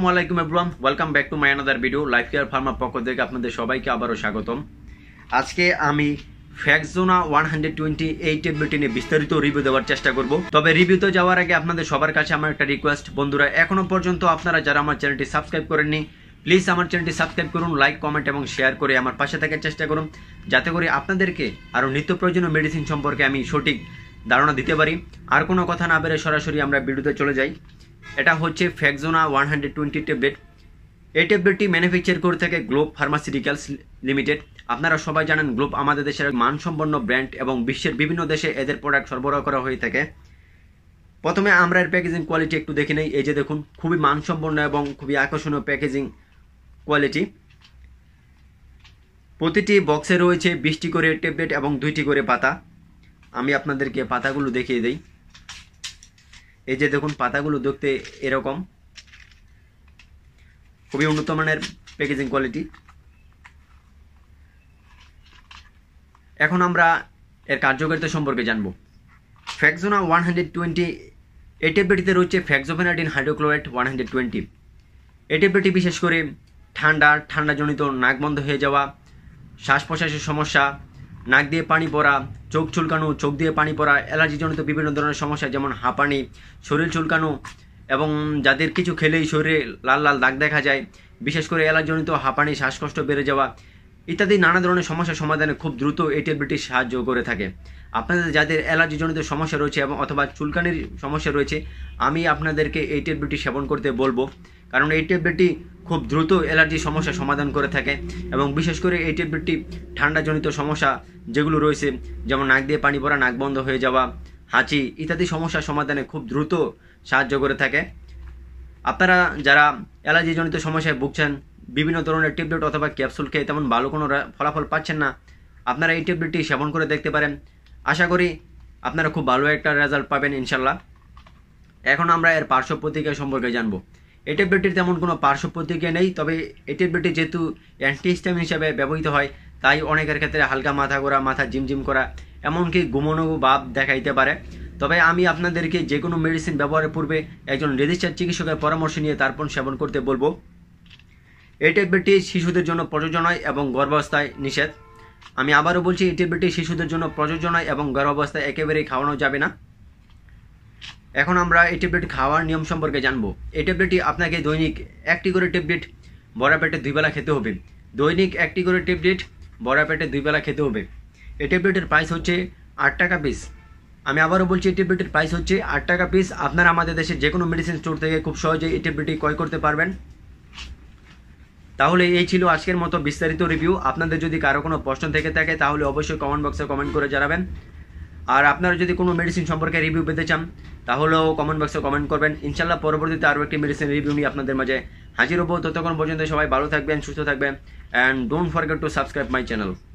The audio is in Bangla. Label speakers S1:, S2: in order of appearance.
S1: আসসালামু আলাইকুম everyone welcome back to my another video life care ফার্মার পক্ষ থেকে আপনাদের সবাইকে আবারও স্বাগতম আজকে আমি ফ্যাক্সোনা ওয়ান হান্ড্রেড টোয়েন্টি এই ট্যাবলেট নিয়ে বিস্তারিত রিভিউ দেওয়ার চেষ্টা করব তবে রিভিউতে যাওয়ার আগে আপনাদের সবার কাছে আমার একটা রিকোয়েস্ট বন্ধুরা এখনও পর্যন্ত আপনারা যারা আমার চ্যানেলটি সাবস্ক্রাইব করেননি প্লিজ আমার চ্যানেলটি সাবস্ক্রাইব করুন লাইক কমেন্ট এবং শেয়ার করে আমার পাশে থাকার চেষ্টা করুন যাতে করে আপনাদেরকে আরও নিত্য প্রয়োজনীয় মেডিসিন সম্পর্কে আমি সঠিক ধারণা দিতে পারি আর কোনো কথা না বেড়ে সরাসরি আমরা ভিডিওতে চলে যাই এটা হচ্ছে Fexona one hundred twenty tablet এই ট্যাবলেটটি ম্যানুফ্যাকচার করে থাকে গ্লোব ফার্মাসিউটিক্যালস লিমিটেড আপনারা সবাই জানেন গ্লোব আমাদের দেশের মানসম্পন্ন ব্র্যান্ড এবং বিশ্বের বিভিন্ন দেশে এদের প্রোডাক্ট সরবরাহ করা হয়ে থাকে প্রথমে আমরা এর প্যাকেজিং কোয়ালিটি একটু দেখে নেই এই যে দেখুন খুবই মানসম্পন্ন এবং খুবই আকর্ষণীয় প্যাকেজিং কোয়ালিটি প্রতিটি বক্সে রয়েছে বিশটি করে ট্যাবলেট এবং দুইটি করে পাতা আমি আপনাদেরকে পাতাগুলো দেখিয়ে দিই এই যে দেখুন পাতাগুলো দেখতে এরকম খুবই উন্নত মানের প্যাকেজিং কোয়ালিটি এখন আমরা এর কার্যকারিতা সম্পর্কে জানব ফ্যাক্সোনা ওয়ান হান্ড্রেড টোয়েন্টি এ ট্যাবলেটিতে রয়েছে fexofenadine hydrochloride one hundred twenty এ ট্যাবলেটি বিশেষ করে ঠান্ডা ঠান্ডাজনিত নাক বন্ধ হয়ে যাওয়া শ্বাস প্রশ্বাসের সমস্যা নাক দিয়ে পানি পড়া চোখ চুলকানো চোখ দিয়ে পানি পড়া অ্যালার্জিজনিত বিভিন্ন ধরনের সমস্যা যেমন হাঁপানি শরীর চুলকানো এবং যাদের কিছু খেলেই শরীরে লাল লাল দাগ দেখা যায় বিশেষ করে অ্যালার্জনিত হাঁপানি শ্বাসকষ্ট বেড়ে যাওয়া ইত্যাদি নানা ধরনের সমস্যার সমাধানে খুব দ্রুত এই ট্যাবলেটটি সাহায্য করে থাকে আপনাদের যাদের অ্যালার্জিজনিত সমস্যা রয়েছে এবং অথবা চুলকানির সমস্যা রয়েছে আমি আপনাদেরকে এই ট্যাবলেটটি সেবন করতে বলবো কারণ এই ট্যাবলেটটি খুব দ্রুত অ্যালার্জি সমস্যা সমাধান করে থাকে এবং বিশেষ করে এই ট্যাবলেটটি ঠান্ডাজনিত সমস্যা যেগুলো রয়েছে যেমন নাক দিয়ে পানি পড়া নাক বন্ধ হয়ে যাওয়া হাঁচি ইত্যাদি সমস্যা সমাধানে খুব দ্রুত সাহায্য করে থাকে আপনারা যারা অ্যালার্জিজনিত সমস্যায় ভুগছেন বিভিন্ন ধরনের টেবলেট অথবা ক্যাপসুল খেয়ে তেমন ভালো কোনো ফলাফল পাচ্ছেন না আপনারা এই টেবলেটটি সেবন করে দেখতে পারেন আশা করি আপনারা খুব ভালো একটা রেজাল্ট পাবেন ইনশাল্লাহ এখন আমরা এর পার্শ্ব প্রতিক্রিয়া সম্পর্কে জানবো এই টেবলেটটির তেমন কোনো পার্শ্ব প্রতিক্রিয়া নেই তবে এই টেবলেটটি যেহেতু অ্যান্টিস্টাম হিসাবে ব্যবহৃত হয় তাই অনেকের ক্ষেত্রে হালকা মাথা ঘোরা মাথা ঝিমঝিম করা এমনকি ঘুমনো ভাব দেখাইতে পারে তবে আমি আপনাদেরকে যে কোনো মেডিসিন ব্যবহারের পূর্বে একজন রেজিস্টার চিকিৎসকের পরামর্শ নিয়ে তারপর সেবন করতে বলবো এই ট্যাবলেটটি শিশুদের জন্য প্রযোজ্য নয় এবং গর্ভাবস্থায় নিষেধ আমি আবারও বলছি এই ট্যাবলেটটি শিশুদের জন্য প্রযোজ্য নয় এবং গর্ভাবস্থায় একেবারেই খাওয়ানো যাবে না এখন আমরা এই ট্যাবলেট খাওয়ার নিয়ম সম্পর্কে জানবো এই ট্যাবলেটটি আপনাকে দৈনিক একটি করে ট্যাবলেট বড়া পেটে দুইবেলা খেতে হবে দৈনিক একটি করে ট্যাবলেট বড়া পেটে দুইবেলা খেতে হবে এই ট্যাবলেটের প্রাইস হচ্ছে আট টাকা পিস আমি আবারও বলছি এই ট্যাবলেটের প্রাইস হচ্ছে আট টাকা পিস আপনারা আমাদের দেশের যে কোনো মেডিসিন স্টোর থেকে খুব সহজেই এই ট্যাবলেটটি ক্রয় করতে পারবেন তাহলে এই ছিল আজকের মতো বিস্তারিত রিভিউ আপনাদের যদি কারো কোনো প্রশ্ন থেকে থাকে তাহলে অবশ্যই কমেন্ট বক্সে কমেন্ট করে জানাবেন আর আপনারা যদি কোনো মেডিসিন সম্পর্কে রিভিউ পেতে চান তাহলেও কমেন্ট বক্সে কমেন্ট করবেন ইনশাল্লাহ পরবর্তীতে আরও একটি মেডিসিন রিভিউ নিয়ে আপনাদের মাঝে হাজির হবো ততক্ষণ পর্যন্ত সবাই ভালো থাকবেন সুস্থ থাকবেন and don't forget to subscribe my channel